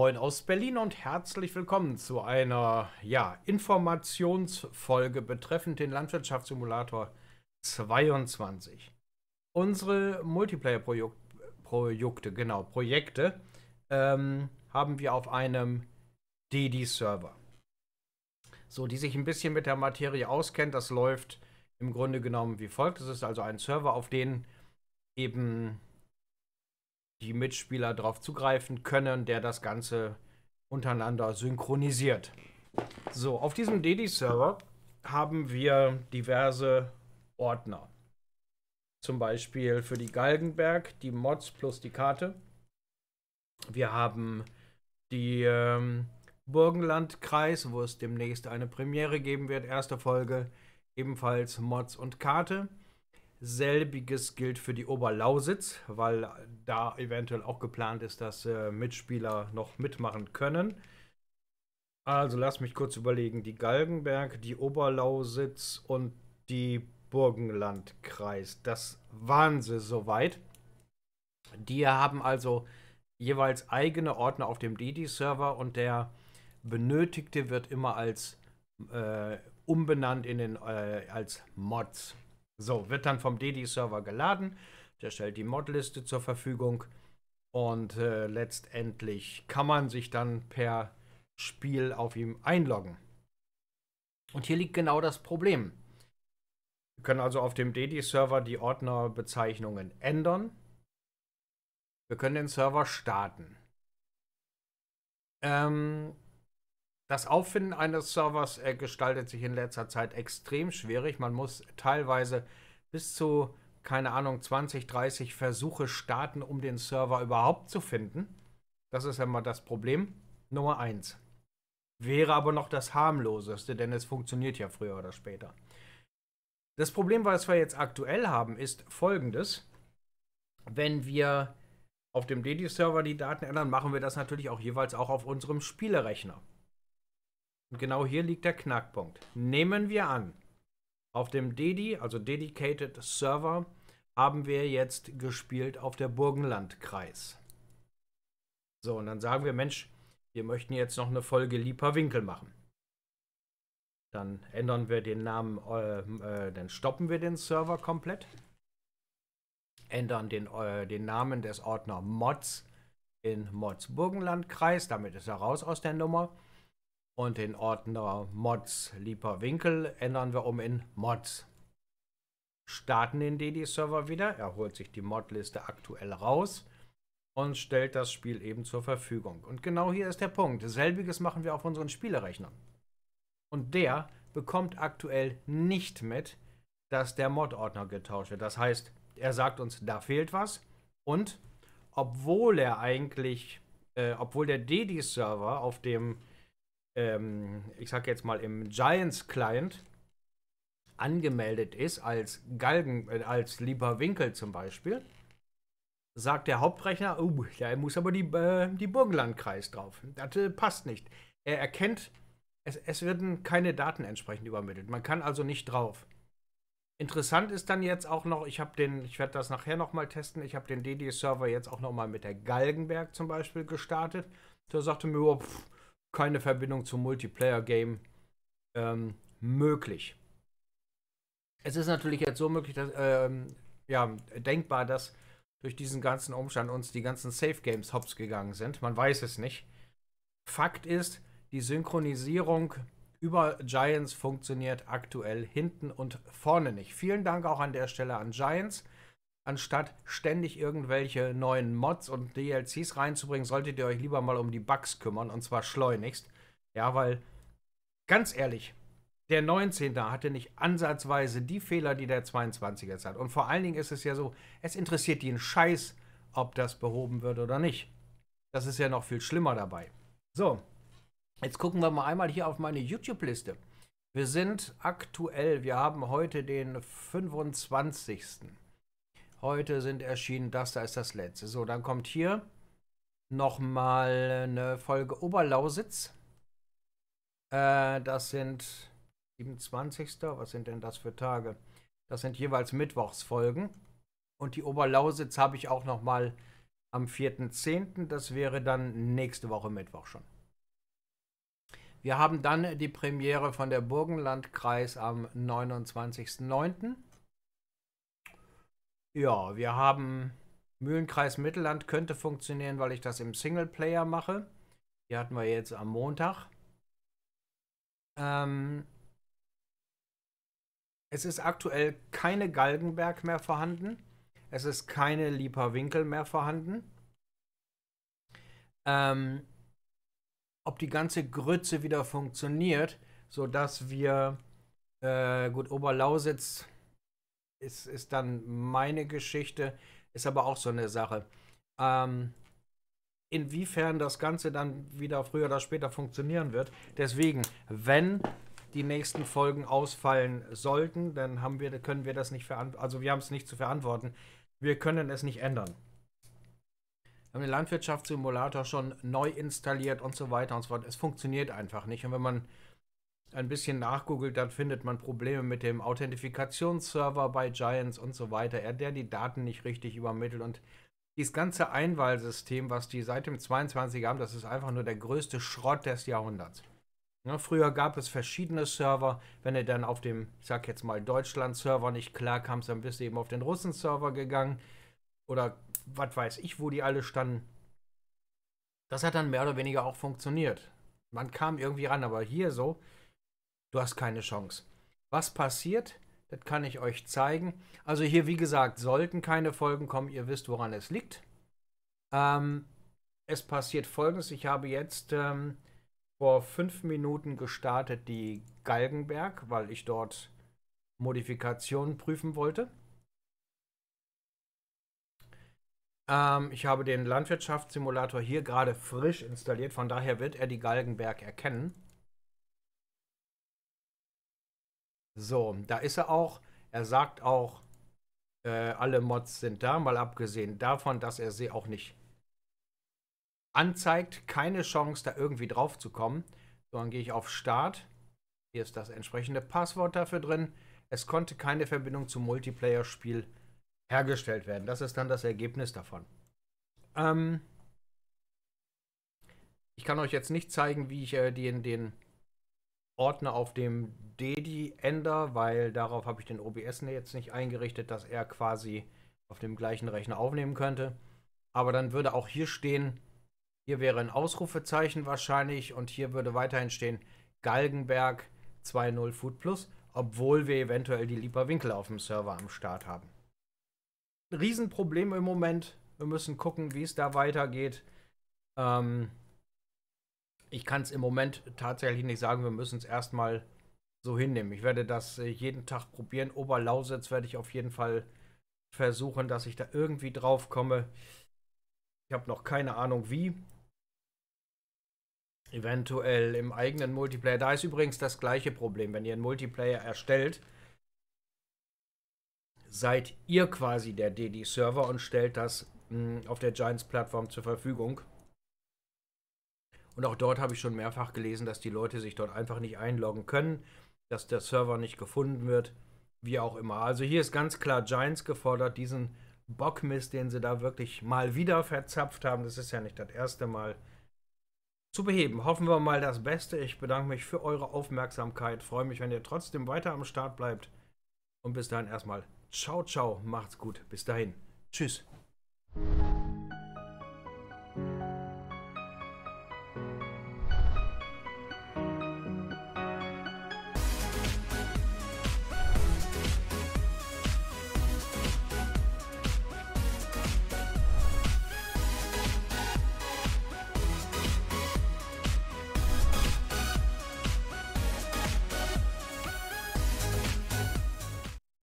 Moin aus Berlin und herzlich willkommen zu einer ja, Informationsfolge betreffend den Landwirtschaftssimulator 22. Unsere Multiplayer-Projekte, genau, Projekte, ähm, haben wir auf einem DD-Server. So, die sich ein bisschen mit der Materie auskennt, das läuft im Grunde genommen wie folgt. Es ist also ein Server, auf den eben die Mitspieler darauf zugreifen können, der das Ganze untereinander synchronisiert. So, auf diesem dedi server haben wir diverse Ordner. Zum Beispiel für die Galgenberg, die Mods plus die Karte. Wir haben die ähm, Burgenlandkreis, wo es demnächst eine Premiere geben wird, erste Folge, ebenfalls Mods und Karte. Selbiges gilt für die Oberlausitz, weil da eventuell auch geplant ist, dass äh, Mitspieler noch mitmachen können. Also lass mich kurz überlegen. Die Galgenberg, die Oberlausitz und die Burgenlandkreis. Das waren sie soweit. Die haben also jeweils eigene Ordner auf dem DD-Server und der benötigte wird immer als äh, umbenannt in den, äh, als Mods. So, wird dann vom DD-Server geladen, der stellt die Modliste zur Verfügung und äh, letztendlich kann man sich dann per Spiel auf ihm einloggen. Und hier liegt genau das Problem. Wir können also auf dem DD-Server die Ordnerbezeichnungen ändern. Wir können den Server starten. Ähm, das Auffinden eines Servers äh, gestaltet sich in letzter Zeit extrem schwierig. Man muss teilweise bis zu, keine Ahnung, 20, 30 Versuche starten, um den Server überhaupt zu finden. Das ist immer das Problem. Nummer 1. Wäre aber noch das harmloseste, denn es funktioniert ja früher oder später. Das Problem, was wir jetzt aktuell haben, ist folgendes. Wenn wir auf dem DD-Server die Daten ändern, machen wir das natürlich auch jeweils auch auf unserem Spielerechner. Und genau hier liegt der Knackpunkt. Nehmen wir an, auf dem Dedi, also Dedicated Server, haben wir jetzt gespielt auf der Burgenlandkreis. So, und dann sagen wir, Mensch, wir möchten jetzt noch eine Folge Lieper Winkel machen. Dann ändern wir den Namen, äh, äh, dann stoppen wir den Server komplett, ändern den, äh, den Namen des Ordner Mods in Mods Burgenlandkreis, damit ist er raus aus der Nummer und den Ordner Mods lieber Winkel ändern wir um in Mods. Starten den DD-Server wieder, er holt sich die Mod-Liste aktuell raus und stellt das Spiel eben zur Verfügung. Und genau hier ist der Punkt. Selbiges machen wir auf unseren Spielerechner. Und der bekommt aktuell nicht mit, dass der Mod-Ordner getauscht wird. Das heißt, er sagt uns, da fehlt was. Und obwohl er eigentlich, äh, obwohl der DD-Server auf dem ähm, ich sag jetzt mal im Giants-Client angemeldet ist als Galgen, äh, als lieber Winkel zum Beispiel, sagt der Hauptrechner, oh, da muss aber die, äh, die Burgenlandkreis drauf. Das äh, passt nicht. Er erkennt, es, es werden keine Daten entsprechend übermittelt. Man kann also nicht drauf. Interessant ist dann jetzt auch noch, ich habe den, ich werde das nachher nochmal testen, ich habe den DD-Server jetzt auch nochmal mit der Galgenberg zum Beispiel gestartet. Da sagte mir, oh, pff, keine Verbindung zum Multiplayer-Game ähm, möglich. Es ist natürlich jetzt so möglich, dass, ähm, ja, denkbar, dass durch diesen ganzen Umstand uns die ganzen Safe Games hops gegangen sind. Man weiß es nicht. Fakt ist, die Synchronisierung über Giants funktioniert aktuell hinten und vorne nicht. Vielen Dank auch an der Stelle an Giants anstatt ständig irgendwelche neuen Mods und DLCs reinzubringen, solltet ihr euch lieber mal um die Bugs kümmern und zwar schleunigst. Ja, weil, ganz ehrlich, der 19 hatte nicht ansatzweise die Fehler, die der 22 jetzt hat. Und vor allen Dingen ist es ja so, es interessiert den Scheiß, ob das behoben wird oder nicht. Das ist ja noch viel schlimmer dabei. So, jetzt gucken wir mal einmal hier auf meine YouTube-Liste. Wir sind aktuell, wir haben heute den 25. Heute sind erschienen, das da ist das letzte. So, dann kommt hier nochmal eine Folge Oberlausitz. Äh, das sind 27. Was sind denn das für Tage? Das sind jeweils Mittwochsfolgen. Und die Oberlausitz habe ich auch nochmal am 4.10. Das wäre dann nächste Woche Mittwoch schon. Wir haben dann die Premiere von der Burgenlandkreis am 29.09. Ja, wir haben Mühlenkreis Mittelland könnte funktionieren, weil ich das im Singleplayer mache. Die hatten wir jetzt am Montag. Ähm, es ist aktuell keine Galgenberg mehr vorhanden. Es ist keine Lieper Winkel mehr vorhanden. Ähm, ob die ganze Grütze wieder funktioniert, sodass wir, äh, gut, Oberlausitz ist, ist dann meine Geschichte, ist aber auch so eine Sache. Ähm, inwiefern das Ganze dann wieder früher oder später funktionieren wird. Deswegen, wenn die nächsten Folgen ausfallen sollten, dann haben wir, können wir das nicht verantworten. Also wir haben es nicht zu verantworten. Wir können es nicht ändern. Wir haben den Landwirtschaftssimulator schon neu installiert und so weiter und so fort. Es funktioniert einfach nicht. Und wenn man ein bisschen nachgoogelt, dann findet man Probleme mit dem Authentifikations-Server bei Giants und so weiter. Er hat der die Daten nicht richtig übermittelt und dieses ganze Einwahlsystem, was die seit dem 22 haben, das ist einfach nur der größte Schrott des Jahrhunderts. Ja, ne, früher gab es verschiedene Server. Wenn ihr dann auf dem, ich sag jetzt mal, Deutschland-Server nicht klar kam, dann bist du eben auf den Russen-Server gegangen. Oder was weiß ich, wo die alle standen. Das hat dann mehr oder weniger auch funktioniert. Man kam irgendwie ran, aber hier so, du hast keine Chance. Was passiert? Das kann ich euch zeigen. Also hier, wie gesagt, sollten keine Folgen kommen. Ihr wisst, woran es liegt. Ähm, es passiert folgendes. Ich habe jetzt ähm, vor fünf Minuten gestartet die Galgenberg, weil ich dort Modifikationen prüfen wollte. Ähm, ich habe den Landwirtschaftssimulator hier gerade frisch installiert. Von daher wird er die Galgenberg erkennen. So, da ist er auch. Er sagt auch, äh, alle Mods sind da, mal abgesehen davon, dass er sie auch nicht anzeigt. Keine Chance, da irgendwie drauf zu kommen. So, dann gehe ich auf Start. Hier ist das entsprechende Passwort dafür drin. Es konnte keine Verbindung zum Multiplayer-Spiel hergestellt werden. Das ist dann das Ergebnis davon. Ähm ich kann euch jetzt nicht zeigen, wie ich äh, den, den Ordner auf dem Dedi Ender, weil darauf habe ich den OBS e jetzt nicht eingerichtet, dass er quasi auf dem gleichen Rechner aufnehmen könnte. Aber dann würde auch hier stehen, hier wäre ein Ausrufezeichen wahrscheinlich und hier würde weiterhin stehen Galgenberg 2.0 Food Plus, obwohl wir eventuell die Lieberwinkel auf dem Server am Start haben. Riesenproblem im Moment. Wir müssen gucken, wie es da weitergeht. Ähm, ich kann es im Moment tatsächlich nicht sagen. Wir müssen es erstmal so hinnehmen. Ich werde das äh, jeden Tag probieren. Oberlausitz werde ich auf jeden Fall versuchen, dass ich da irgendwie drauf komme. Ich habe noch keine Ahnung wie. Eventuell im eigenen Multiplayer. Da ist übrigens das gleiche Problem. Wenn ihr einen Multiplayer erstellt, seid ihr quasi der DD-Server und stellt das mh, hm, auf der Giants-Plattform zur Verfügung. Und auch dort habe ich schon mehrfach gelesen, dass die Leute sich dort einfach nicht einloggen können, dass der Server nicht gefunden wird, wie auch immer. Also hier ist ganz klar Giants gefordert, diesen Bockmist, den sie da wirklich mal wieder verzapft haben, das ist ja nicht das erste Mal, zu beheben. Hoffen wir mal das Beste. Ich bedanke mich für eure Aufmerksamkeit. Freue mich, wenn ihr trotzdem weiter am Start bleibt. Und bis dahin erstmal. Ciao, ciao. Macht's gut. Bis dahin. Tschüss.